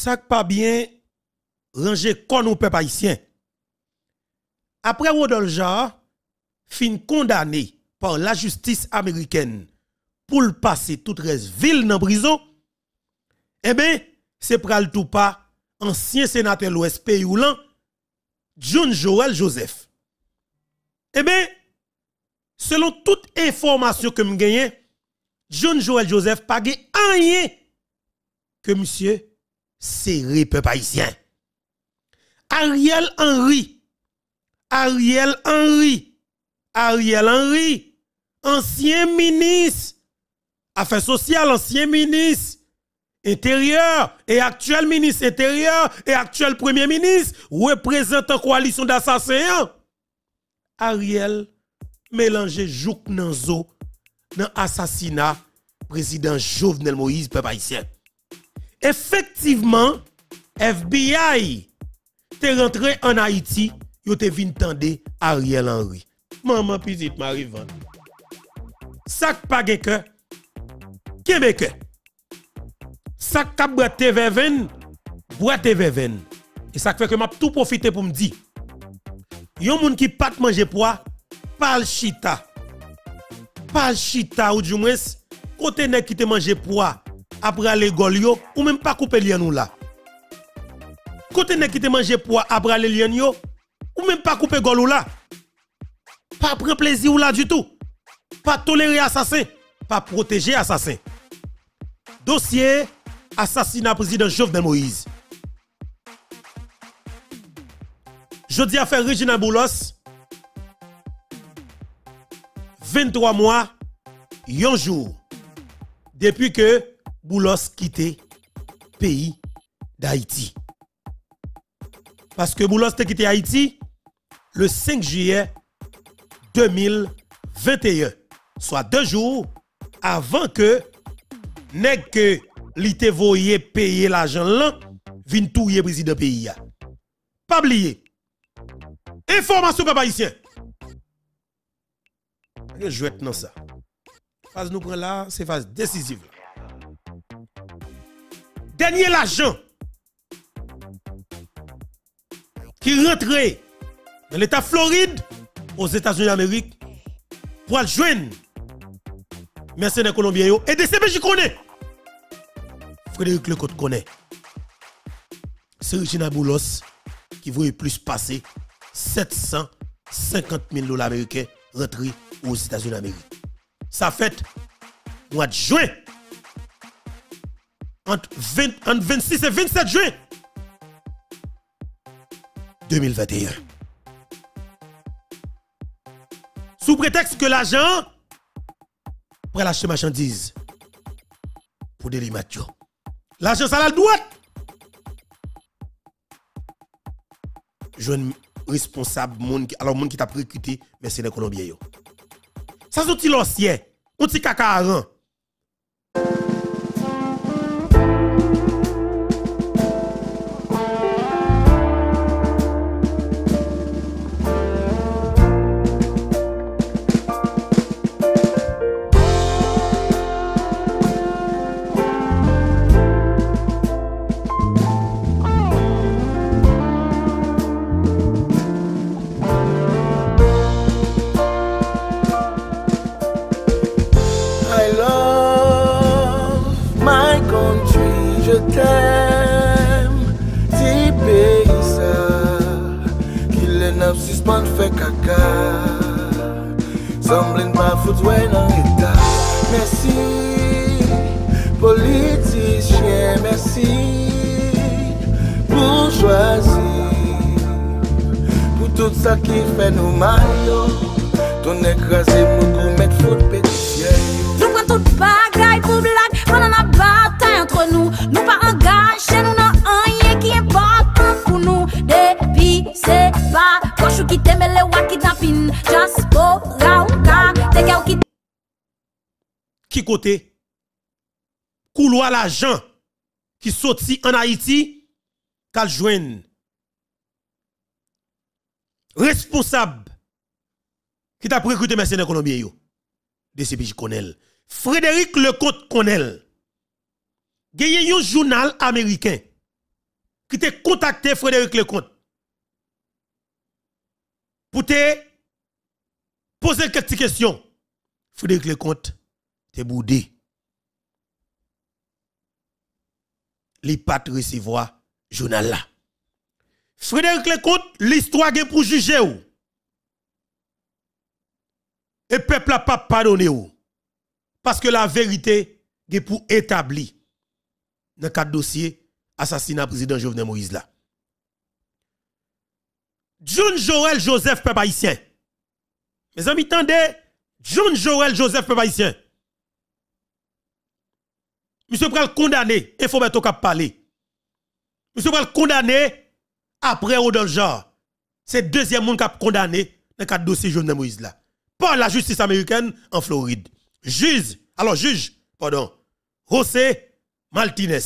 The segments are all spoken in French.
ça pas bien ranger comme au peuple haïtien. Après Rodolja, fin condamné par la justice américaine pour le passer toute reste ville dans prison, eh bien, c'est pral tout pas ancien sénateur l'Ouest pays John Joel Joseph. Eh bien, selon toute information que me gagne, John Joel Joseph pas rien que monsieur c'est peuple haïtien. Ariel Henry, Ariel Henry, Ariel Henry, ancien ministre, affaires sociales, ancien ministre, intérieur et actuel ministre intérieur et actuel premier ministre, représentant coalition d'assassins. Ariel mélange jouk Nanzo dans l'assassinat assassinat président Jovenel Moïse, peuple haïtien. Effectivement, FBI te rentré en Haïti, yo te vin tende Ariel Henry. Maman petite Marie Van. Sak pa kebe ke, Québec. Sak kap te veven, brate veven. Et ça fait que m'a tout profité pour me dire. Yon moun ki pat manje poids, pal chita. Pal chita ou du moins, côté nèg qui te manje poids, après les golio ou même pas couper lien nous là. Côté nèg poids après les lien yo ou même pas couper là. Pas prendre plaisir ou là du tout. Pas tolérer assassin, pas protéger assassin. Dossier assassinat président Jovenel Moïse. Jeudi affaire Regina Boulos 23 mois, un jour, depuis que Boulos quitter pays d'Haïti. Parce que Boulos a quitté Haïti le 5 juillet 2021, soit deux jours avant que N'est que l'ité voyé payer l'argent là vin touyer président pays Pas oublier. Information papa ici Je être dans ça. Phase nous prend là, c'est phase décisive dernier l'argent qui rentrait dans l'État Floride aux États-Unis d'Amérique pour le joindre mercenaires colombiens et je connaît. Frédéric Lecote connaît. C'est Regina Boulos qui voulait plus passer 750 000 dollars américains rentrés aux États-Unis d'Amérique. Ça fait mois de juin entre, 26 et 27 juin 2021. Sous prétexte que l'agent pourrait acheter marchandise pour délimatio. L'agent ça la droit. Jeune responsable, moun, alors monde qui t'a recruté, mais c'est les Colombiens. Ça un petit l'ancien? Un petit caca Tèm, ti pe isè, ki lè nap si span fè kakè, Sèmblè n'ba foud wè nan etè. Mèsi, politis chè, mèsi, pou jwazir, Pou tout sa ki fè nou mayò, ton e krasè mou kou mèt foud pè di fè. Nou kwen tout bagay pou blag, mè nan abatay antre nou, Qui côté Couloir l'argent qui sorti en Haïti, qu'elle joigne. Responsable qui t'a recruté mercenaires de yo. DCPJ Connell. Frédéric Leconte Connell. Gagné un journal américain qui t'a contacté Frédéric Leconte pour te poser quelques questions. Frédéric Lecomte t'es boudé. Les pas recevoir journal là. Frédéric Lecomte, l'histoire est pour juger Et Et peuple n'a pas pardonné Parce que la vérité est pour établir dans quatre dossier assassinat président Jovenel Moïse là. John Joel Joseph, peuple haïtien. Mes amis, tendez, John Joel Joseph, peuple haïtien. Monsieur Pral condamné, il faut mettre cap parler. Monsieur Pral condamné après au genre. C'est deuxième monde qui a condamné dans le cadre dossier Jovenel Moïse là. Par la justice américaine en Floride. Juge, alors juge, pardon, José Martinez.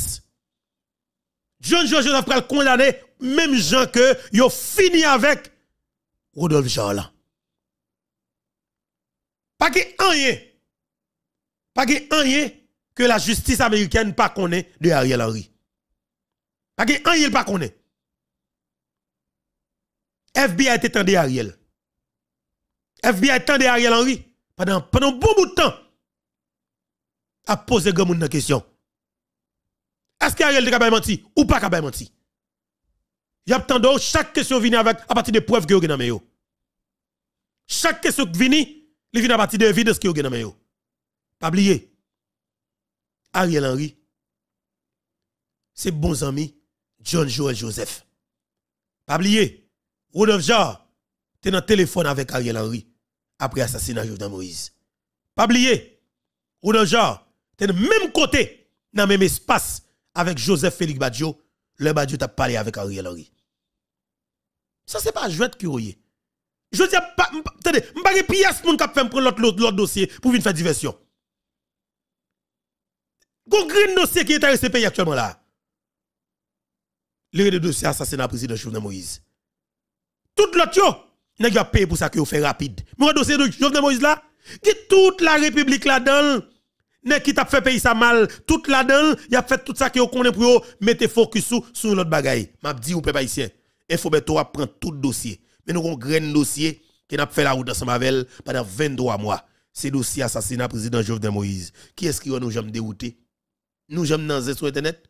John Joel Joseph Pral condamné même gens que yo fini avec Rodolphe Jarla. Pas que rien. Pas que rien que la justice américaine pas connaît de Ariel Henry. Pas que rien pas connaît. FBI a été tendé Ariel. FBI a tendé Ariel Henry pendant pendant de temps à poser grand monde la question. Est-ce qu'Ariel est capable menti ou pas capable de mentir J'attends chaque question vient avec à partir des preuves que vous avez dans Chaque question qui vient, il vient à partir de vidéos que vous avez dans Pas oublier. Ariel Henry, ses bons amis, John Joel Joseph. Pas oublier, Rodolphe Jarre, t'es dans téléphone avec Ariel Henry après l'assassinat de Jovenel Moïse. Pas oublier, Rodolphe Jarre, t'es dans même côté, dans le même espace avec Joseph Félix Badjo, le Badjo t'a parlé avec Ariel Henry. Ça, c'est pas jouet qui est. Je dis, attendez, je ne pas pièce qui fait prendre l'autre dossier pour venir faire diversion. Gon grand dossier qui est à pays actuellement là. Le dossier assassinat président Jovenel Moïse. Tout l'autre yo, nèg a payé pour ça que vous fait rapide. Mon dossier de Jovenel Moïse là, qui toute la République là-dedans, qui t'a fait payer ça mal, toute là-dedans, il a fait tout ça qui vous connaît pour mettre focus sur sur l'autre bagaille. M'a dit ou peuple haïtien et Fobeto a prend tout dossier. Mais nous avons un dossier qui n'a fait la route ensemble avec pendant 23 mois. C'est dossier assassinat président Jovenel Moïse. Qui est-ce qui nous jamais dérouter? Nous jamais dans sur internet?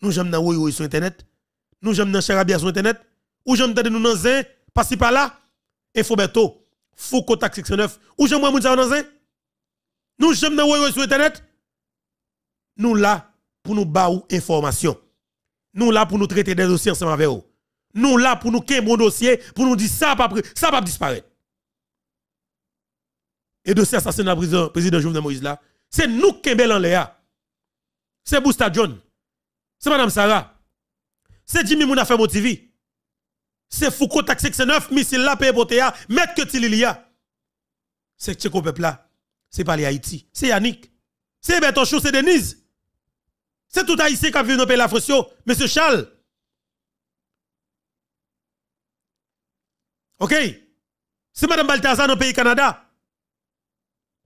Nous jamais dans Oyo sur internet? Nous jamais dans Charabia sur internet? Ou jamais dans nous dans un pas si par là? Et Faut Foucault section 69. Ou jamais moi dans un? Nous jamais dans sur internet? Nous là pour nous baou information. Nous là pour nous traiter des dossiers ensemble avec vous nous là pour nous qu'un bon dossier, pour nous dire ça va ça va disparaître. Et de ces président, président Jovenel Moïse là, c'est nous qui en l'air. C'est Bousta John. C'est madame Sarah. C'est Jimmy Mouna fait C'est Foucault taxe 69 missile là payé pour mettre que Tililia. C'est Tcheko peuple là. C'est pas les Haïti, c'est Yannick. C'est Chou, c'est Denise. C'est tout Haïtien qui a vu dans pays la France, monsieur Charles. OK? C'est Mme Balthazar dans le pays Canada.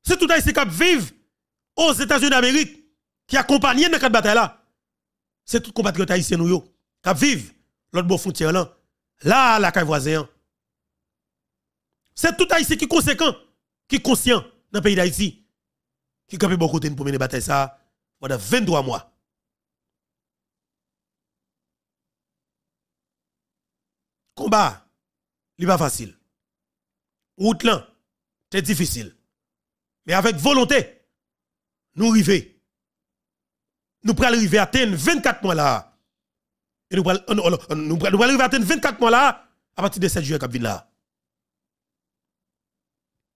C'est tout ici qui Vive aux États-Unis d'Amérique qui accompagne dans cette bataille-là. C'est tout compatriote haïtien qui Vive, l'autre beau frontière là. Là, la caille voisin. C'est tout haïtien qui est conséquent, qui est conscient dans le pays d'Haïti, qui a de côté pour mener bataille ça pendant 23 mois. Combat n'est pas facile. Route là, c'est difficile. Mais avec volonté, nous arrivons. Nous pourrons arriver à atteindre 24 mois là. Et nous pourrons arriver à atteindre 24 mois là à partir de 7 juillet là.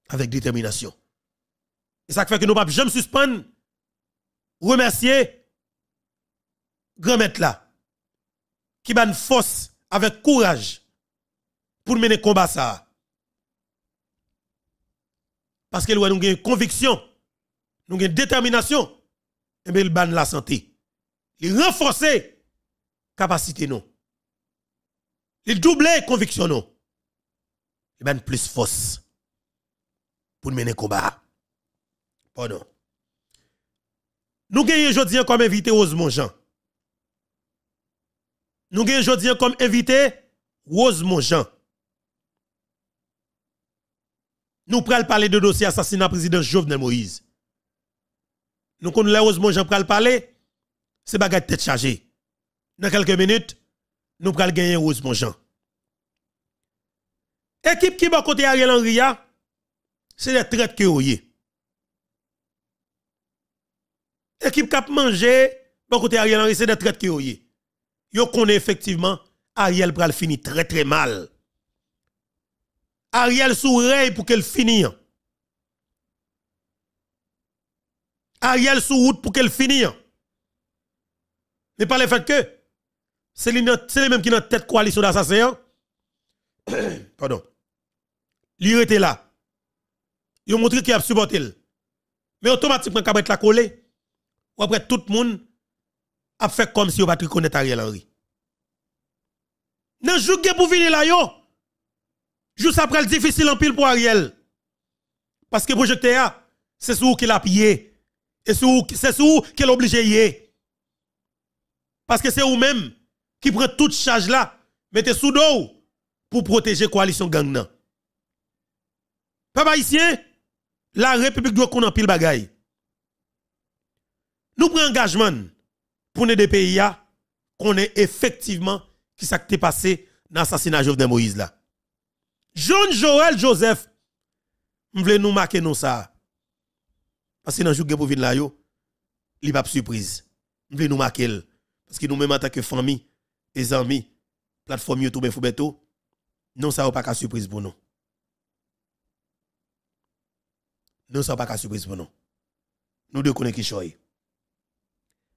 Avec détermination. Et ça fait que nous ne pouvons jamais suspendre, remercier grand maître là, qui une force avec courage pour mener combat ça. Parce que nous avons une conviction, nous avons une détermination, et bien, le ban la santé. Il la capacité non. Il la conviction non. Il ban plus force pour mener combat. Pardon. Nous gagnons aujourd'hui comme invité aux Jean. Nous gagnons aujourd'hui comme invité aux Jean. Nous prenons parler de dossier assassinat président Jovenel Moïse. Nous connaissons heureusement j'en pral parler, c'est bagarre tête chargée. Dans quelques minutes, nous prenons gagner rose Jean. Équipe qui hein, va côté Ariel Henry c'est les traites que vous Équipe qui a mangé, côté Ariel Henry, c'est des traites qui vous Yo effectivement Ariel pral finir très très mal. Ariel sourait pour qu'elle finisse. Ariel sous route pour qu'elle finisse. Mais pas le fait que c'est les, même qui qui pas tête coalition d'assassin. Pardon. Lui était là. Il a montré qu'il a supporté. Mais automatiquement, quand la collée, ou après tout le monde a fait comme si on pas Ariel Henry. Nan jouge pour venir là yo. Juste après le difficile en pile pour Ariel. Parce que A, c'est sous qu'il a pillé. Et c'est sous qui est obligé. Parce que c'est vous-même qui prend toute charge là, mettez sous dos pour protéger coalition gang Papa ici, la République doit qu'on en pile bagaille. Nous prenons engagement pour ne des pays qu'on est effectivement qui s'est passé dans l'assassinat de Jovenel Moïse là. John Joël Joseph, je voulais nous marquer non ça. Parce que dans le jour pour venir là, il pas surprise. Je voulais nous marquer. Parce que nous même en tant que famille, les amis, plateforme YouTube, Foubeto, non ça pas de surprise pour nous. Non ça pas de surprise pour nous. Nous deux connaissons qui choy.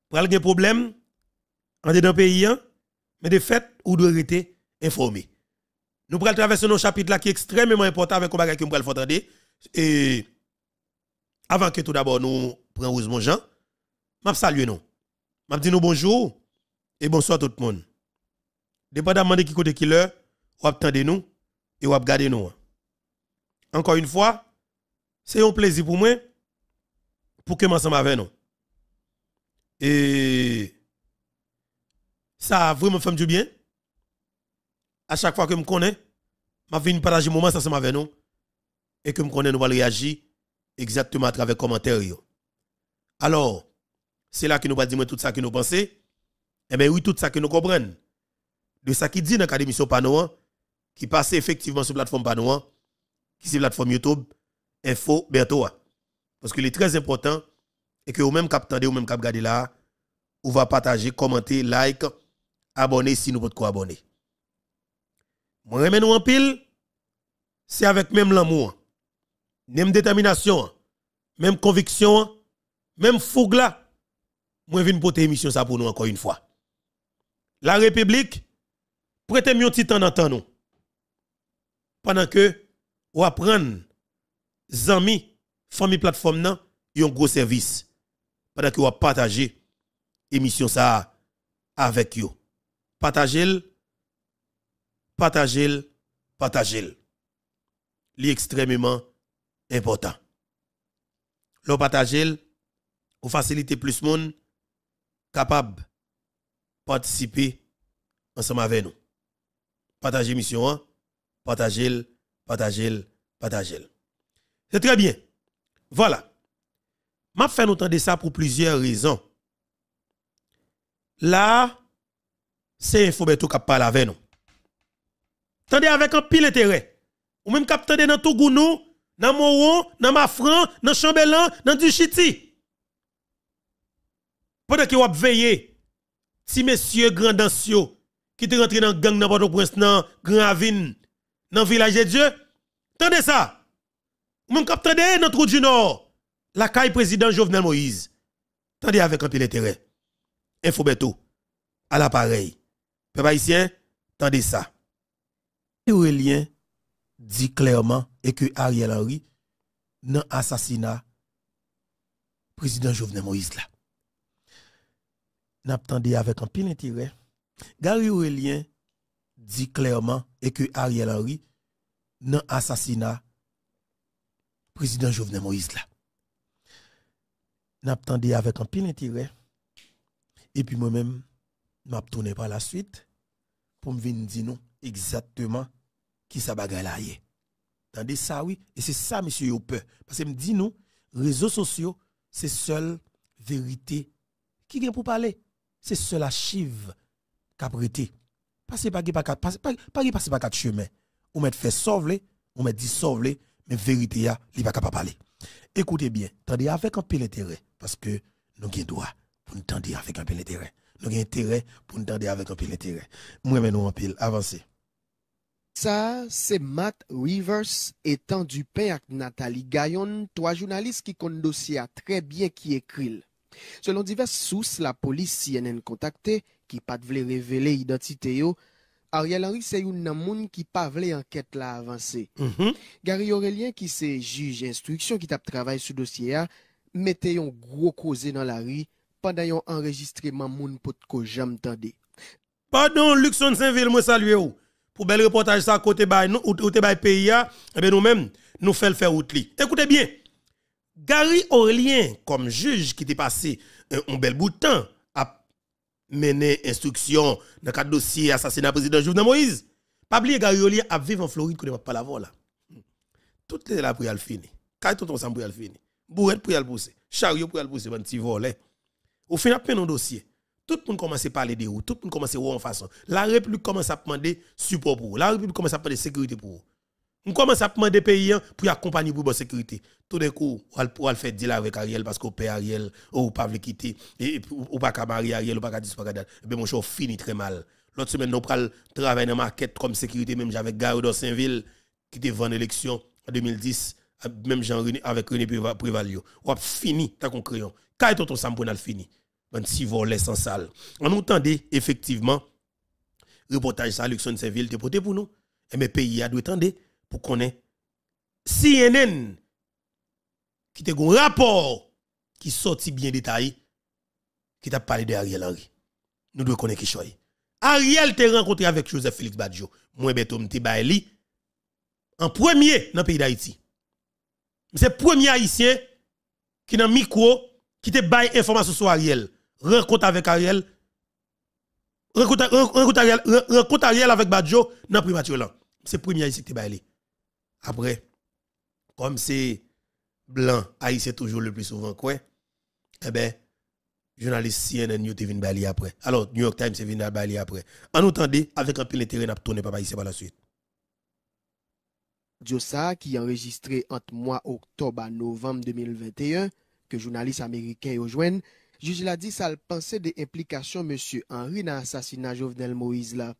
Pour avoir problème, problèmes, en dans le pays, hein, mais de fait, nous doit être informé. Nous allons traverser nos chapitres là qui est extrêmement important avec un bagage que nous faut faire Et avant que tout d'abord nous prenions le Jean, je salue nous. Je dis nous bonjour et bonsoir tout le monde. Dépendamment de qui côté qui l'heure, vous attendez nous et vous regardez nous. Encore une fois, c'est un plaisir pour moi pour que ma avec nous. Et ça a vraiment fait du bien à chaque fois que je connais, je viens partager mon moment ensemble avec nous. Et que je connais, nous allons réagir exactement à travers les commentaires. Alors, c'est là que nous allons dire tout ça que nous pensons. Eh bien oui, tout ça que nous comprenons. De ça qui dit dans l'Académie sur qui passe effectivement sur la plateforme Panoan, qui est la plateforme YouTube, Info Bertoa. Parce qu'il est très important, et que vous même cap vous même cap garder là, vous va partager, commenter, like, abonner si nous pouvez vous abonner. Moi, remets en pile, c'est avec même l'amour, même détermination, même conviction, même fougue là. Moi, une porter émission ça pour nous encore une fois. La République, prêtez-moi un petit temps Pendant que, ou prendre amis, famille plateforme nan, un gros service. Pendant que vous partager. émission ça avec yo. Partagez partagez-le, partagez-le. C'est extrêmement important. Le partagez-le, faciliter plus de monde capable de participer ensemble avec nous. Partagez mission, partagez-le, partagez C'est très bien. Voilà. M'a fait entendre ça pour plusieurs raisons. Là, c'est Infobeto qui parle avec nous. Tendez avec un pile intérêt. Ou même cap tendez dans Tougounou, dans Moron, dans Mafran, dans Chambellan, dans Duchiti. Pendant que vous veillez, si monsieur Grandansio qui te rentré dans gang dans Port-au-Prince, dans Grand dans village de Dieu, tendez ça. Ou même cap dans dans Trou du Nord, la caille président Jovenel Moïse. Tendez avec un pile intérêt. Info Beto, à l'appareil. Peuple haïtien, tendez ça. Aurélien dit clairement et que Ariel Henry assassiné assassinat président Jovenel Moïse là. entendu avec un pile intérêt. Gary Aurélien dit clairement et que Ariel Henry assassiné assassinat président Jovenel Moïse là. entendu avec un pile intérêt. Et puis moi-même, pas tourné par la suite pour me venir dire non exactement qui ça bagay là Tandis ça oui, et c'est ça monsieur yo parce que me dit nous réseaux sociaux c'est seule vérité qui vient pour parler. C'est seule archive qu'a prêté. Passez pas pas pas pas pas chemins. On met fait sauver, on met dit sauver mais vérité là, il pas capable parler. Écoutez bien, tendez avec un peu d'intérêt, parce que nous avons droit pour nous tendre avec un peu d'intérêt. Nous avons intérêt pour nous tendre avec un peu d'intérêt. Moi, nous, en pile, avancez. Sa, se Matt Rivers etan du pe ak Nathalie Gayon, toa jounalist ki kon dosye a trebyen ki ekril. Selon divers mm-hmm. sous, la polis CNN kontakte, ki pat vle revele identite yo, a rialanri se yon nan moun ki pat vle anket la avanse. Gary Aurelien ki se juj instruksyon ki tap travay sou dosye a, mette yon gro koze nan la ri, pandan yon enregistre man moun pot ko jam tande. Padon, Luxon Saint-Ville, mwen salwe yo. pour bel reportage ça côté nous ou te pays et eh ben nous mêmes nous faisons le faire outli. Écoutez bien. Gary Orlien comme juge qui était passé euh, un bel bout de temps à mener instruction dans le dossier assassinat président Jovenel Moïse. Pas oublier Gary Orlien a vivre en Floride qu'on pas la là. Tout est là pour y aller fini. Quand tout ensemble pour y aller fini. bourette pour y aller pousser. Chariot pour y aller pousser un ben, petit volet. Au final, pas nos dossier tout le monde commence à parler de vous, tout le monde commence à voir en façon. La République commence à demander support pour vous, la République commence à demander sécurité pour vous. On commence à demander pays hein, pour accompagner pour la sécurité. Tout d'un coup, on fait deal avec Ariel parce qu'on paie Ariel, oh, ou pas le quitter, ou pas marier Ariel, ou pas disparaître. Mais eh mon show finit très mal. L'autre semaine, nous prenons travail dans la market comme sécurité, même avec Garo de Saint-Ville, qui était vendre l'élection en 2010, même Jean René, avec René Prévalio. On a fini, t'as qu'on Quand est-ce que fini? dans si voulez sans salle. nous entendait effectivement reportage ça Luxon Seville est pour nous. Et eh, mes pays a dû attendre pour qu'on ait CNN qui te un rapport qui sorti bien détaillé qui t'a parlé de Ariel Henry. Nous devons connaître qui choisit. Ariel t'a rencontré avec Joseph Félix Badjo. Moi, je ben, suis en premier dans le pays d'Haïti. C'est le premier Haïtien qui dans micro qui te baille information sur Ariel rencontre avec Ariel, rencontre Ariel, Ariel avec Badjo dans la primature là. C'est premier ici que tu Après, comme c'est blanc, haïtien toujours le plus souvent quoi, eh ben, journaliste CNN New Tevin Bali après. Alors, New York Times Tevin Bali après. En outre, avec un peu d'intérêt, n'a tourné pas ici par la suite. Josa qui est enregistré entre mois octobre à novembre 2021, que journaliste américain rejoignent, Jij la di sal panse de implikasyon Monsie Henri nan asasinan Jovenel Moïse la.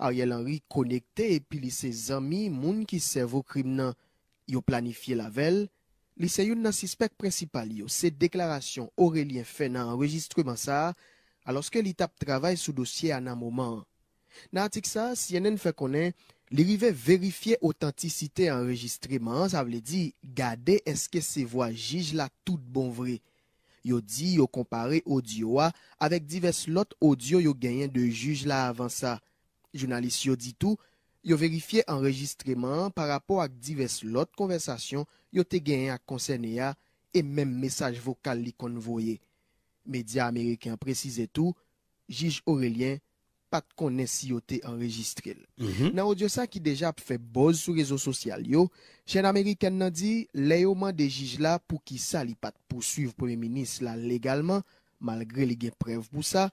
A yel Henri konekte epi li se zami moun ki se vo krim nan yo planifiye la vel. Li se yon nan sispek principali yo se deklarasyon Aurelien fè nan enregistreman sa aloske li tap travay sou dosye anan mouman. Nan atik sa, si yenen fè konen, li rive verifiye otantisite enregistreman, sa vle di gade eske se vwa jij la tout bon vrej. Yo di yo kompare audio a avèk divers lot audio yo genyen de juj la avan sa. Jounalist yo di tou, yo verifiye enregistreman par apò ak divers lot konversasyon yo te genyen ak konsen e ya e menm mesaj vokal li konvoye. Medya Ameriken prezise tou, juj Aurelien. pat konen si yo te enregistrel. Mhm. Nan odyo sa ki deja pfe boz sou rezo sosyal yo, chen Ameriken nan di, le yo man de jij la pou ki sa li pat pwosuiv pou e minis la legalman, malgre li gen prev pou sa,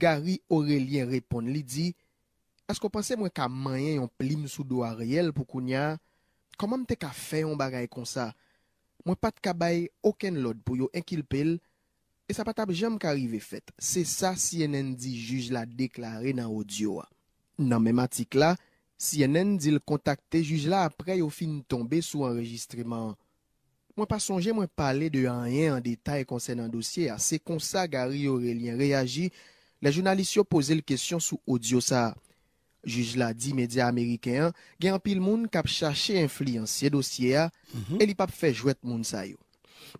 Gary Aurelien repon li di, as ko panse mwen ka mayen yon plim sou do a reyel pou konya, koman mte ka fe yon bagay kon sa? Mwen pat kabay oken lod pou yo enkil pel, E sa pat ap jem ka rive fet, se sa CNN di juj la deklare nan audio a. Nan men matik la, CNN di l kontakte juj la apre yo fin tombe sou enregistreman. Mwen pa sonje mwen pale de anyen an detay konsen an dosye a, se konsa gari yo relyen reyagi, la jounalisyon pose l kestyon sou audio sa. Juj la di media Amerikeyan, gen apil moun kap chache infliansye dosye a, mhm. e li pap fej wet moun sa yo.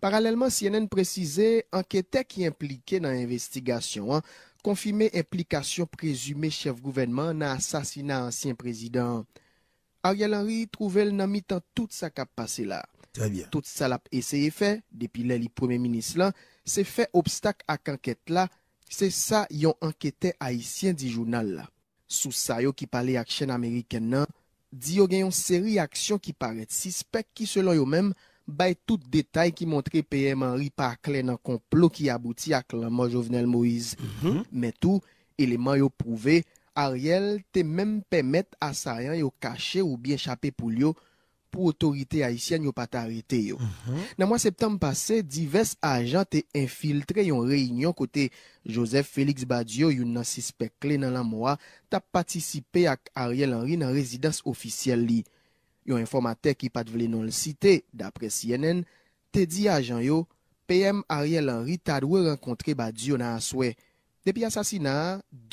Paralèlman, CNN prezise, ankete ki implike nan investigasyon an, konfime implikasyon prezume chev gouvenman nan asasina ansyen prezident. Ariel Henry trouvel nan mitan tout sa kap pase la. Tout sa lap eseye fe, depi lè li pweme minis la, se fe obstak ak ankete la, se sa yon ankete haisyen di jounal la. Sou sa yo ki pale ak chen Ameriken nan, di yo genyon seri aksyon ki paret sispek ki selon yo menm, bay tout detay ki montre PM Henri Parclay nan konplo ki abouti ak laman Jovenel Moïse. Metou, mhm. eleman yo prouve, Ariel te menm pemet asayan yo kache ou bien chapè pou liyo pou otorite Haitien yo patarete yo. Mhm. Nan mwa septem pase, divers ajan te infiltre yon reinyon kote Joseph Félix Badiou yon nan sispekle nan laman Moïse ta patisipe ak Ariel Henri nan rezidans ofisyel liyo. Yon informatek ki pat vle non l site, dapre CNN, te di a jan yo, PM Ariel Henry tadwe renkontre badyo nan aswe. Depi asasina,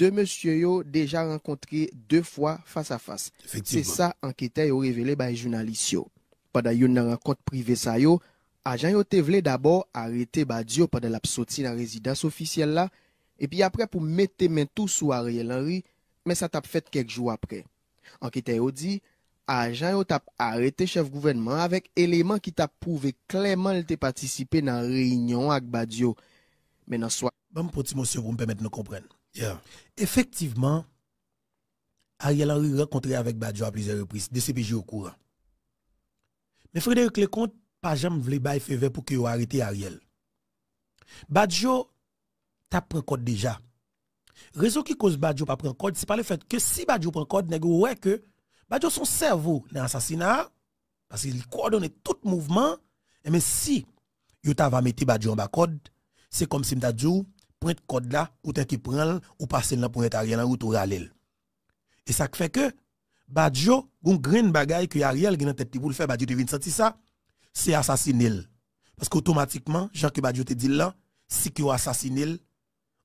de monsye yo deja renkontre de fwa fas a fas. Se sa, anketay yo revele bay jounalisyon. Paday yon nan renkont prive sa yo, a jan yo te vle dabor arete badyo paday la psoti nan rezidans ofisyel la, epi apre pou mete men tou sou Ariel Henry, men sa tap fet kek jou apre. Anketay yo di, agent ou arrêté arrêté chef gouvernement avec éléments qui t'a prouvé clairement qu'il t'a participé dans la réunion avec mais Maintenant, soit. Bon, petit monsieur, vous me permettez de comprendre. Effectivement, Ariel a rencontré avec Badjo à plusieurs reprises, DCPJ au courant. Mais Frédéric comptes, pas jamais voulu faire pour que pour qu'il arrête Ariel. Badjo, tu pris pris code déjà. raison qui cause Badjo pas prendre code, c'est n'est pas le fait que si Badjo prend code, il que Badjo son cerveau dans assassinat parce qu'il coordonne tout mouvement, et mais si Yota va mettre Badjo en bas code, c'est comme si Mdadjou prend code là, ou t'es qui prend, ou passe dans à Ariel, ou tout Et ça fait que Badjo, un grand bagaille que Ariel qui dans tête pour le faire, Badjo sentir ça, c'est assassiner. Parce qu'automatiquement, Jean que Badjo te dit là, si qui assassiné,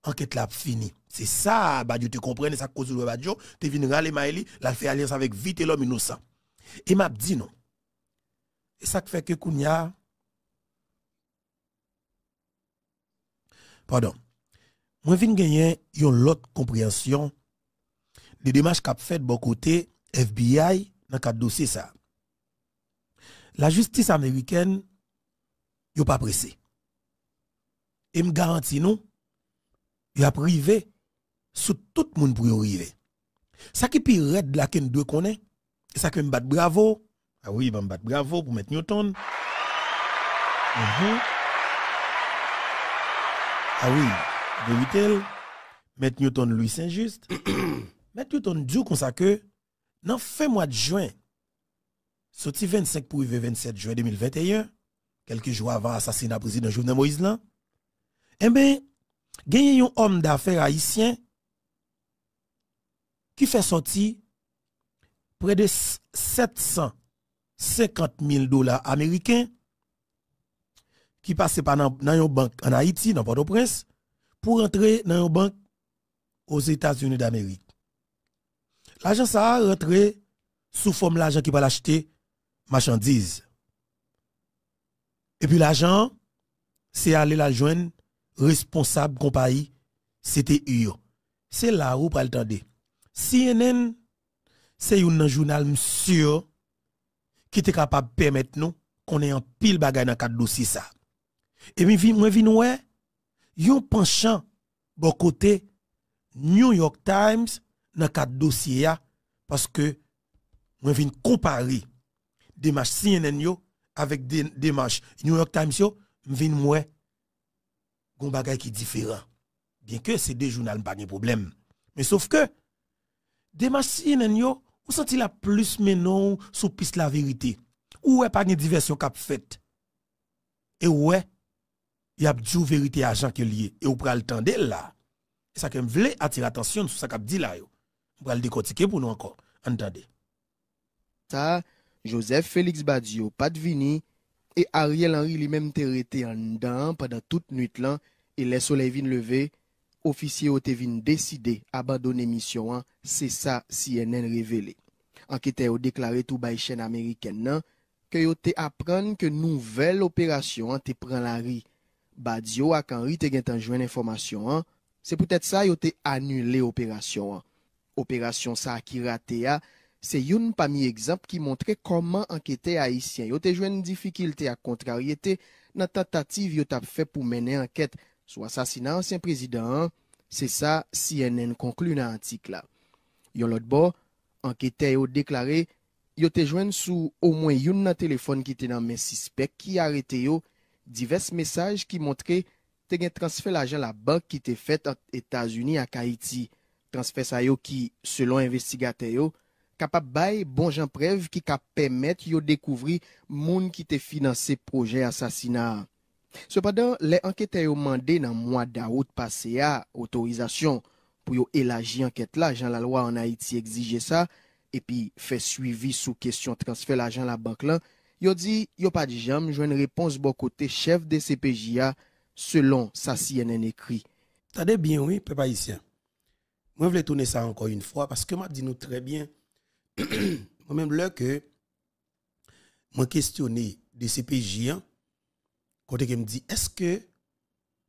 enquête là fini. C'est ça, badjo tu comprends, ça cause le badjo, tu viens râler Maëli, la fait alliance avec vite l'homme innocent. Et m'a dit non. Et ça fait que Kounia. Pardon. Moi, je viens gagner une autre compréhension des démarches qu'a fait de bon côté FBI dans le dossier ça. La justice américaine, n'est pas pressé. Et me garantit non, il a privé sur tout le monde pour y arriver. Ça qui pire de la qu'on doit connaître, C'est ça que me bravo. Ah oui, me bat bravo pour mettre Newton. Mhm. Ah oui, de mettre Newton Louis Saint-Just, mettre Newton Dieu comme ça que, dans fin mois de juin, sorti 25 pour 27 juin 2021, quelques jours avant l'assassinat du président Jovenel Moïse eh bien, gagne un homme d'affaires haïtien qui fait sortir près de 750 000 dollars américains qui passent par dans une banque en Haïti, dans Port-au-Prince, pour entrer dans une banque aux États-Unis d'Amérique. L'agent ça a sous forme l'argent qui va l'acheter marchandise. Et puis l'agent c'est allé la joindre responsable compagnie, c'était lui. C'est là où pral attendre. CNN c'est un journal monsieur qui est capable de permettre nous qu'on ait un pile bagaille dans quatre dossiers. ça. Et puis moi vous ouais, yon penchant bon côté New York Times dans cadre dossier parce que moi vinn comparer démarche CNN yo avec démarche New York Times yo, vous moi gon bagay qui différent. Bien que ces deux journaux pas de problème. Mais sauf que des machines yo ou senti la plus menon sous piste la vérité. Ou est pas de diversion qu'a fait Et ouais, y a e la vérité à jean qui lié et ou temps de là. C'est ça que me voulais attirer l'attention sur ça cap dit là yo. On le décortiquer pour nous encore. Entendez. Ça Joseph Félix Badio pas de devini E Ariel Henry li menm te rete an dan, padan tout nüt lan, e les sole vin leve, ofisye yo te vin deside abadone misyon an, se sa CNN revele. Ankete yo deklare tou bay chen Ameriken nan, ke yo te apren ke nouvel operasyon an te pren la ri. Ba diyo ak Henry te gen tanjwen informasyon an, se pwetet sa yo te anule operasyon an. Operasyon sa akira te ya. Se yon pa mi ekzamp ki montre koman anketè ayisyen, yo te jwen difikilte ak kontraryete na tatative yo tap fe pou mene anket sou asasina ansyen prezident an, se sa CNN konklu nan antik la. Yon lot bo, anketè yo deklare, yo te jwen sou o mwen yon na telefon ki te nan men sispek ki arete yo diverse mesaj ki montre te gen transfer la jen la bank ki te fet at Etasuni ak Haiti. Transfer sa yo ki, selon investigatè yo, capable bail bon Jean Prève qui cap permettre yo découvrir moun qui te financé projet assassinat. Cependant, les enquêteurs ont demandé dans mois d'août passé à autorisation pour élargir enquête là, Jean la loi en Haïti exige ça et puis fait suivi sous question transfert l'argent la banque là. Yo dit yo pas dit jam une réponse bon côté chef de CPJA selon sa CNN écrit. Tade bien oui, peuple haïtien. Moi je voulais tourner ça encore une fois parce que m'a dit nous très bien moi-même là que moi questionné des CPJ hein, quand je me dit est-ce que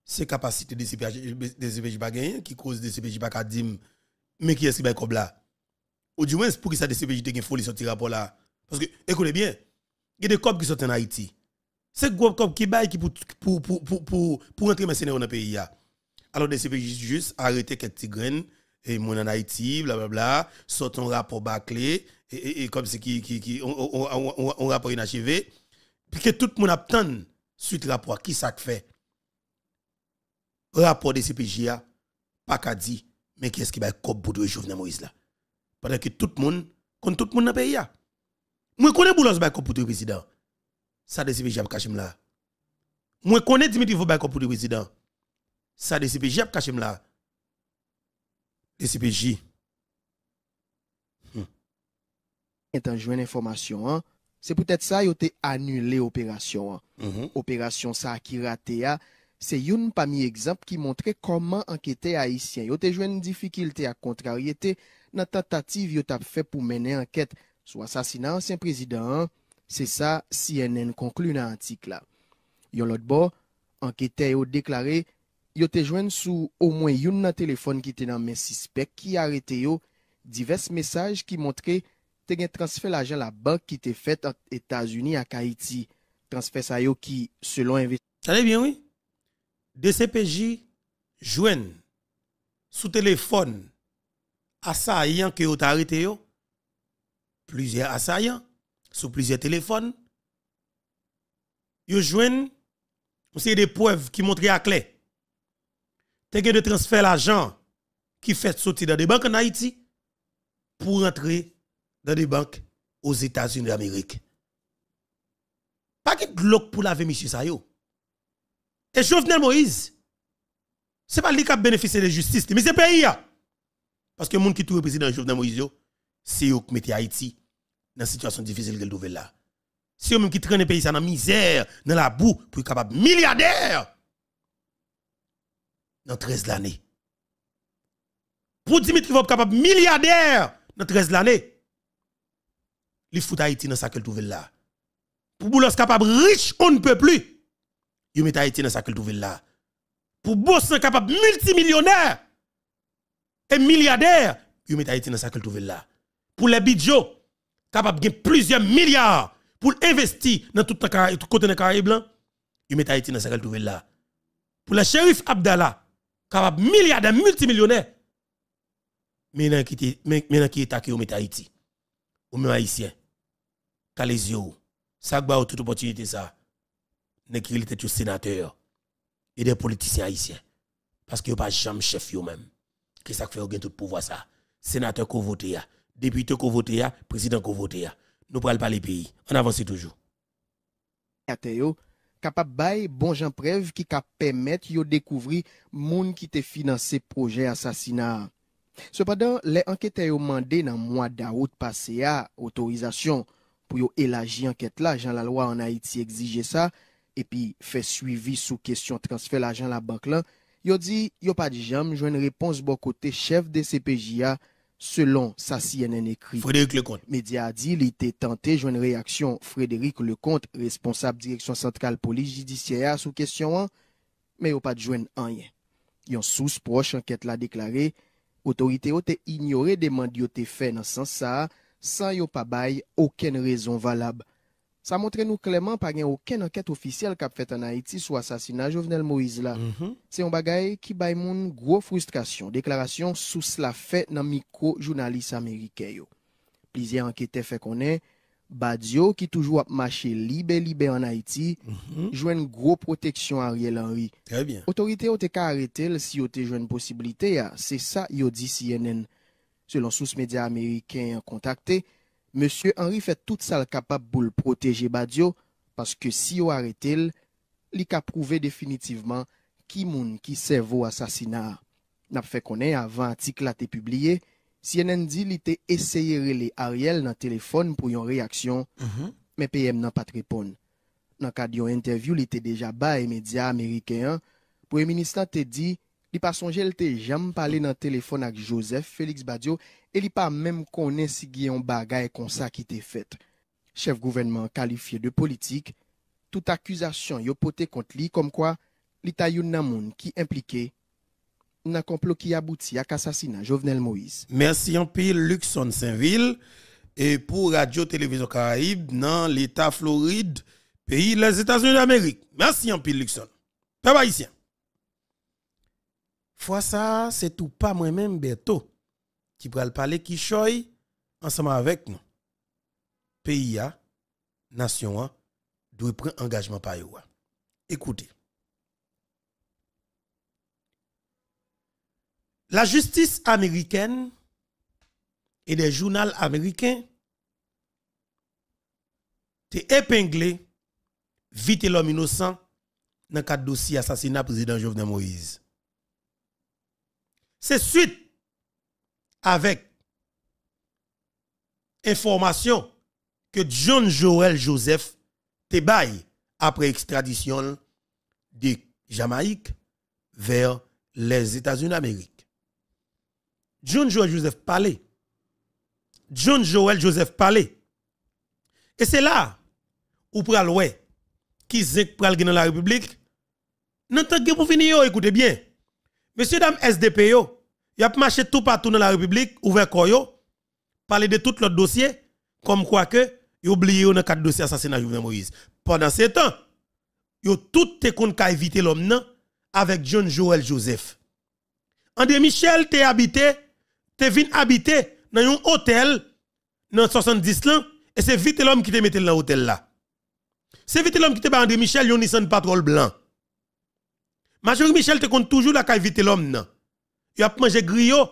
ces capacités des CPJ des qui cause des CPJ pas dim mais qui est-ce qui va comme là ou du moins pour ça des CPJ te faut les sortir rapport là parce que écoutez bien il y a des copes qui sont en Haïti c'est gros copes qui baille qui pour pour pour pour pour, entrer mercenaires dans le pays hein. alors des CPJ juste arrêter quelques tigres et mon en Haïti, blablabla, sort un rapport bâclé, et, comme c'est qui, qui, on, on, rapport inachevé, puis que tout le monde attend suite rapport, qui ça fait? Rapport de CPJA, pas qu'à dire, mais qu'est-ce qui va être pour de Jovenel Moïse là? Pendant que tout le monde, quand tout le monde dans le pays, hein. moi connais Boulos va pour le président. Ça de A cache là. Moi connais Dimitri Vaubako pour le président. Ça de CPJA cache là. DCPJ. Hmm. Et anjwen informasyon an, se pwetet sa yo te anule operasyon an. Operasyon sa akira te a, mm-hmm. se yon pami ekzamp ki montre koman anketen a isyen. Yo te jwen difikilte a kontraryete na tatative yo tap fe pou mene anket sou asasina ansen prezident an, se sa CNN konklu nan antik la. Yon lot bo, anketen yo deklare... yo te jwen sous au moins yon téléphone qui était dans mes suspects qui arrêté yo divers messages qui montraient te gen transfert l'argent la banque qui était fait aux États-Unis à Haïti. Transfert ça yo qui selon investisseurs. Ça va bien oui. DCPJ joignent sous téléphone assaillants que yo arrêté yo plusieurs assaillants sous plusieurs téléphones. Yo joignent on des preuves qui montraient à clé tu de transfert l'argent qui fait sortir dans des banques en Haïti pour entrer dans des banques aux États-Unis d'Amérique. Pas de bloc pour laver monsieur Sayo. Et Jovenel Moïse, ce n'est pas lui qui a bénéficié de justice, mais c'est pays. Hein. Parce que le monde qui le président Jovenel Moïse, c'est eux qui mettent Haïti dans une situation difficile qu'elle trouve là. C'est eux qui traînent le pays dans la misère, dans la boue, pour être capable milliardaire dans 13 l'année. Pour Dimitri Vop capable milliardaire dans 13 l'année. Il fout Haïti dans sa qu'elle trouve là. Pour Boulos capable riche, on ne peut plus. Il met Haïti dans sa qu'elle trouve là. Pour bosser capable multimillionnaire et milliardaire, il met Haïti dans sa qu'elle trouve là. Pour les Bidjo, capable de plusieurs milliards pour investir dans tout le côté de Caraïbes, il met Haïti dans sa qu'elle trouve là. Pour le shérif Abdallah, capable milliardaire, multimillionnaire. Maintenant qui maintenant qui est met au Ou même haïtien. Kalezio. Ça ou toute opportunité ça. Ne qui était sénateur et des politiciens haïtiens parce que pas jamais chef yo même. Qui ça fait gain tout pouvoir ça. Sénateur qu'on vote ya, député qu'on vote ya, président qu'on vote ya. Nous parlons pas les pays. On avance toujours. ka pa bay bon janprev ki ka pemet yo dekouvri moun ki te finanse proje asasina. Se padan, le anketay yo mande nan mwa daout pase ya otorizasyon pou yo elaji anket la, jan la lwa an Haiti exije sa, epi fe suivi sou kesyon transfer la jan la bank lan, yo di yo pa di jam jwen repons bo kote chef de CPJA, selon sa CNN écrit. Frédéric Média a dit, il était tenté de une réaction Frédéric Lecomte, responsable direction centrale police judiciaire sous question mais il pas de joindre rien. une sous proche enquête l'a déclaré, autorité ont ignoré des mandats fait dans sens ça, sans yon pas bail aucune raison valable. Ça montre nous clairement pas a aucune enquête officielle qui été faite en Haïti sur l'assassinat Jovenel Moïse mhm. C'est un bagage qui baille une grosse frustration. Déclaration sous la fête dans micro journaliste américain Plusieurs enquêteurs fait connaître Badio qui toujours a marché libre libre en Haïti, mhm. joue une grosse protection à Ariel Henry. Très bien. Autorité ont arrêté si ont joué une possibilité, ah. c'est ça yo dit CNN. Selon source médias américains contactés, Monsye Henri fè tout sal kapap bou l proteje Badiou, paske si yo arete l, li ka prouve definitivman ki moun ki se vo asasinar. Nap fè konen, avan antik la te publie, si yenen di li te eseyere le Ariel nan telefon pou yon reaksyon, me mhm. peyem nan patre pon. Nan kad yon interview li te deja ba e media Amerikeyan, pou yon minister te di, li pa sonje l te jem pale nan telefon ak Joseph Felix Badiou et li pas même connaît si un bagage comme ça qui était fait. Chef gouvernement qualifié de politique, toute accusation yo poté contre lui comme quoi li ta youn nan moun ki impliqué complot qui abouti à l'assassinat Jovenel Moïse. Merci en pile Luxon Saint-Ville et pour Radio Télévision Caraïbe dans l'état Floride, pays les États-Unis d'Amérique. Merci en pile Luxon. Peuple haïtien. Fois ça, c'est tout pas moi-même Berto qui le parler qui choy ensemble avec nous. Pays a, nation doit prendre engagement par eux. Écoutez. La justice américaine et des journaux américains te épinglé vite l'homme innocent dans le cadre dossier assassinat président Jovenel Moïse. C'est suite avec information que John Joel Joseph te après extradition de Jamaïque vers les États-Unis d'Amérique. John Joel Joseph parlait. John Joel Joseph parlait. Et c'est là où pral qui zek pral dans la République. N'entend que pour finir écoutez bien. Monsieur dame SDPO il a marché tout partout dans la République, ouvert koyo, parler de tout l'autre dossier, comme quoi que, il oublié dans quatre dossiers assassinat Jovenel Moïse. Pendant ce temps, il tout te kon ka éviter l'homme avec John Joel Joseph. André Michel te habité, te vin habité dans un hôtel dans 70 ans, et c'est vite l'homme qui te mette dans l'hôtel là. C'est vite l'homme qui te mis André Michel, yon Nissan Patrol blanc. Major Michel te compte toujours la ka éviter l'homme y a mangé griot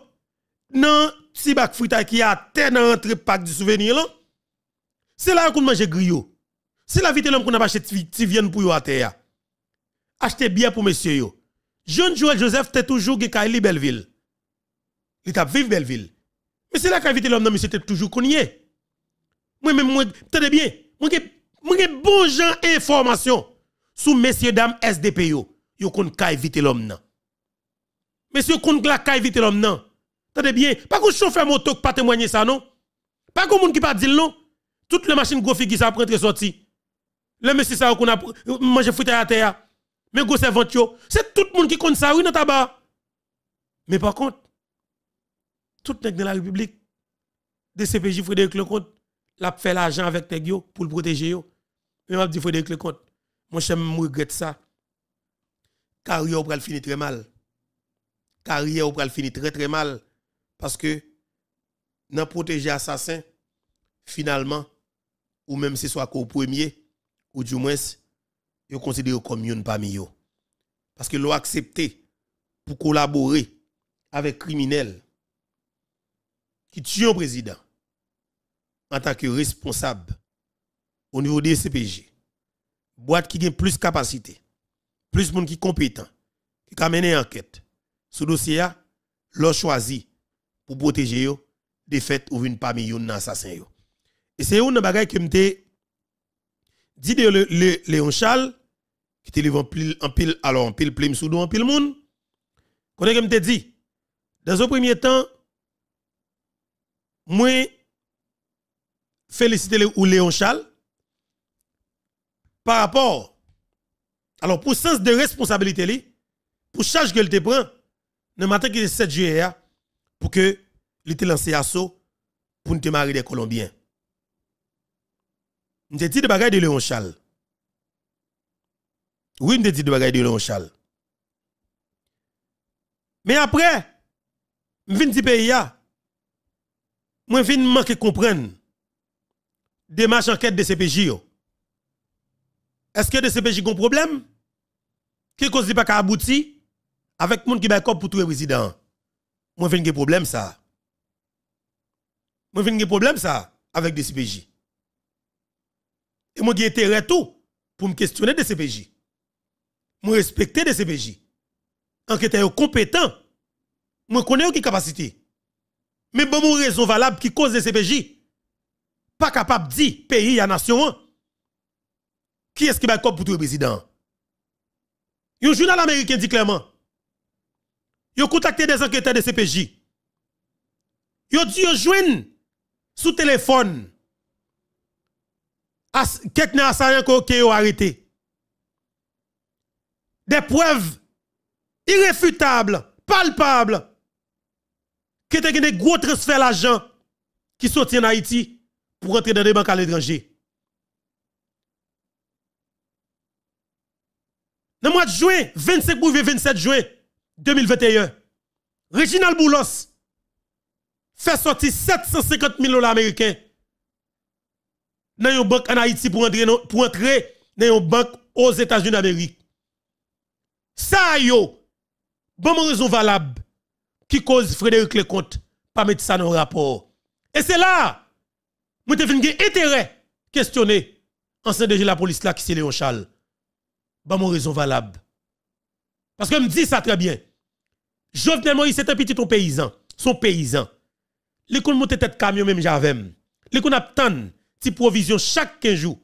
dans petit bac frita qui a terre dans entrée pack du souvenir C'est là qu'on mange griot. C'est la vite l'homme qu'on a acheté ti viennent pour yo à terre. Acheter bien pour monsieur yo. John Joël Joseph était toujours Kylie Belleville. Il t'a vive Belleville. Mais c'est là qu'a vite l'homme dans monsieur était toujours connier. Moi même moi tenez bien. Moi que bon gens information sur messieurs dames SDP Yo kon vite l'homme Monsieur contre la caille l'homme non. Tendez bien, pas qu'on chauffeur moto qui pas témoigner ça non. Pas qu'on monde qui pas dit non. Toutes les machines gros qui ça à sorti. Le monsieur ça qu'on a mangé fruit à terre. Mais gros c'est c'est tout le monde qui compte ça oui dans tabac. Mais par contre tout monde dans la République DCPJ Frédéric Lecomte l'a fait l'argent avec nèg pour le protéger yo. Mais m'a dit Frédéric Lecomte, mon cher, je regrette ça. Car yo pral finir très mal carrière ou le finit très très mal. Parce que, n'a protéger assassin, finalement, ou même si soit qu'au premier, ou du moins, vous considérez comme une parmi eux. Parce que l'ont accepté pour collaborer avec criminels qui tuent un président en tant que responsable au niveau des CPG. Boîte qui a plus capacité, plus de monde qui est compétent, qui a mené enquête, ce dossier, l'on choisi pour protéger des fêtes ou une parmi un assassin. Et c'est une bagaille que m'te dit de le, Léon Charles, qui te pile en pile, alors en pile plume sous en pile monde. Quand que dit, dans un premier temps, moi, féliciter ou Léon Charles par rapport, alors pour sens de responsabilité, li, pour charge que te prend, le matin qui est 7 juillet, hein, pour que l'été lancé assaut pour nous démarrer des Colombiens. Nous dit de bagaille de Léon Charles. Oui, nous dit de bagaille de Léon Charles. Mais après, je viens du pays, hein. je viens manquer comprendre en enquête de CPJ. Est-ce que de CPJ a un problème? Qu'est-ce Qui cause pas abouti? Avec moun qui bay pour tout le président. Moi viens des problème ça. Moi viens des problème ça avec des CPJ. Et moi j'ai intérêt tout pour me questionner des CPJ. Moi respecter des CPJ. Enquêteur compétent. Moi connais qui capacité. Mais bon mon raison valable qui cause des CPJ. Pas capable de dire pays à nation. Qui est-ce qui va pour tout le président? Un journal américain dit clairement ont contacté des enquêteurs de CPJ. Ils ont dit qu'ils joignent sous téléphone quelques assaillants qui ont arrêté. Des preuves irréfutables, palpables, qui avez des gros transferts d'argent qui en Haïti pour entrer dans des banques à l'étranger. Dans le mois de juin, 25 ou 27 juin, 2021, Reginald Boulos fait sortir 750 000 dollars américains dans une banque en Haïti pour entrer, dans une banque aux États-Unis d'Amérique. Ça, yo, bon raison valable qui cause Frédéric Lecomte pas mettre ça dans le rapport. Et c'est là, nous avoir intérêt questionner en ce de la police là qui s'est Léon Charles. Bon raison valable. Parce que me dit ça très bien. Jovenel Moïse, c'est un petit ton paysan. Son paysan. Les qu'on monte tête camion même j'avais. Les qu'on tant de provisions chaque 15 jours.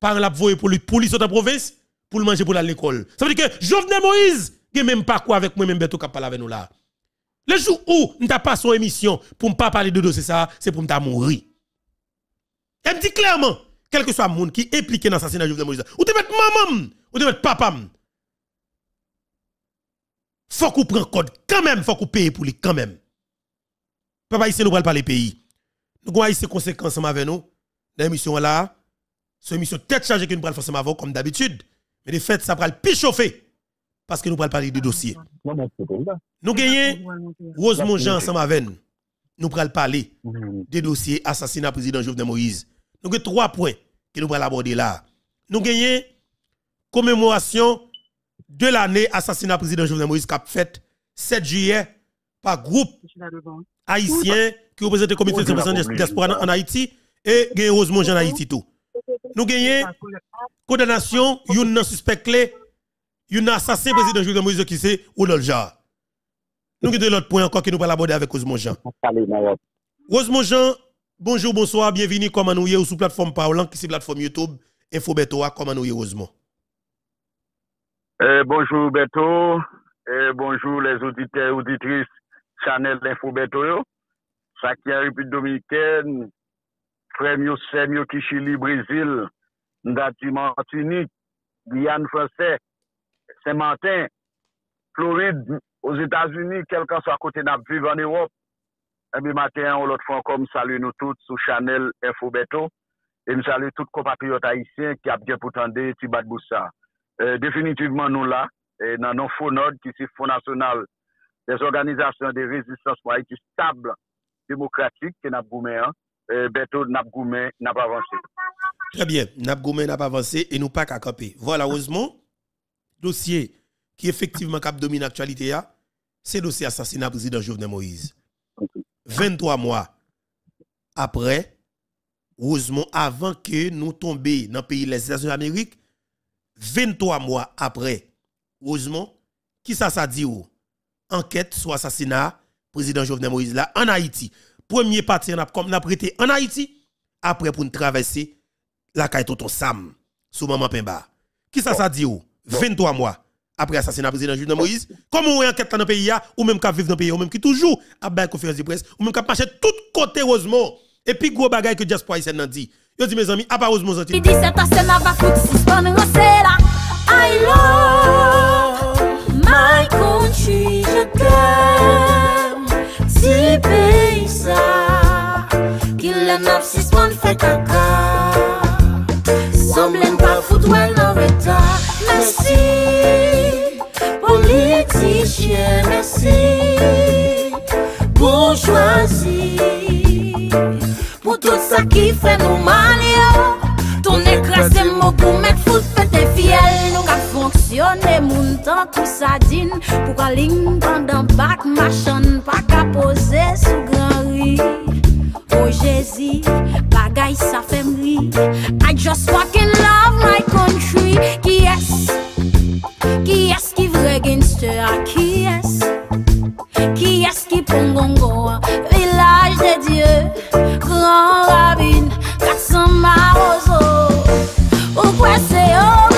Par la voie pour lui, pour lui la province, pour le manger pour l'école. Ça veut dire que Jovenel Moïse, il même pas quoi avec moi, même bientôt qui parle avec nous là. Le jour où nous pas son émission pour ne pas parler de dossier ça, c'est pour me mourir. Elle me dit clairement, quel que soit le monde qui est impliqué dans l'assassinat de Jovenel Moïse, ou tu mettre maman, ou tu mettre papa, faut qu'on prenne code quand même, faut qu'on paye pour lui quand même. Papa ici nous parlons pas pays. Nous avons ces conséquences avec nous dans l'émission là. C'est une émission tête chargée que nous parlons forcément avant comme d'habitude. Mais de fait, ça va le pichauffer parce que nous parlons parler de dossiers Nous gagnons Rosemont Jean ensemble avec nous. Nous parlons parler mhm. des dossiers assassinat président Jovenel Moïse. Nous avons trois points que nous allons aborder là. Nous gagnons commémoration de l'année assassinat président Jovenel Moïse cap fait 7 juillet par groupe hein. haïtien qui représente le comité de la diaspora en Haïti et heureusement Rosemont en Haïti tout. Nous gagnons condamnation un suspect clé une assassin président Jovenel Moïse qui c'est Oulolja. Nous avons l'autre point encore que nous allons aborder avec Rosemont Jean. Rosemont Jean, bonjour, bonsoir, bienvenue, comment nous sommes sur la plateforme Parlant, qui est la plateforme YouTube, Info Betoa, comment nous sommes, Rosemont. Eh, bonjour Beto, eh, bonjour les auditeurs et auditrices Chanel l'Info Beto yo. S'ak yari pi de 2015, fremyo semyo ki chili Brazil, nda ti mantini, diyan fonse, se mantin, florid, ou zi tazuni, kelkan sa kote nap vive an Europe, e mi bon maten ou lot fon kom salu nou tout sou Chanel l'Info Beto, e mi salu tout kopapiyot haisyen ki ap gen pou tande ti bat bousa. Eh, Definitivman nou la, eh, nan nou FONOD ki si FONNASYONAL, des organizasyon de rezistans pou ay ki stable demokratik ke NAP GOUMEN, eh, beto NAP GOUMEN NAP AVANSE. Trè bie, NAP GOUMEN NAP AVANSE e nou pak akapè. Vola, ozmon, dosye ki efektivman kap domine aktualite ya, se dosye asasina pou zi dan Jouvene Moïse. 23 mwa apre, ozmon, avan ke nou tombe nan peyi les Estasyon Amerik, 23 mois après heureusement, qui ça ça dit Enquête sur assassinat président Jovenel Moïse là en Haïti. Premier parti on a en Haïti après pour nous traverser la caille Tonton Sam sous maman Pemba. Qui ça ça dit 23 mois après assassinat président Jovenel Moïse, comment on enquête dans le pays ah? ou même qui vivent dans le pays ou même qui toujours à conférence de presse ou même qui marcher tout côté heureusement et puis gros bagaille que Price haïtienne dit Gyo di me zami, aparouz monsanti. Pidi se tasen avafout, sispon nonsera. I love my country, je tem si pey sa. Ki len ap sispon fwe kaka, somlen pafout wè nan weta. Mersi politichye, mersi bonjwazi. Tout sa ki fè nou man yo Ton ekrasè mou kou mèt foute fè te fiel Nou ka fonksyonè moun tan tout sa din Pou ka ling pandan bak ma chan Pa ka pose sou gran ri O Jezi, bagay sa fè mri I just fokin love my country Ki es, ki es ki vre gen stè Ki es, ki es ki pongon gwa Vilaj de dieu La bin katsan ma ho so Ou kwen se yo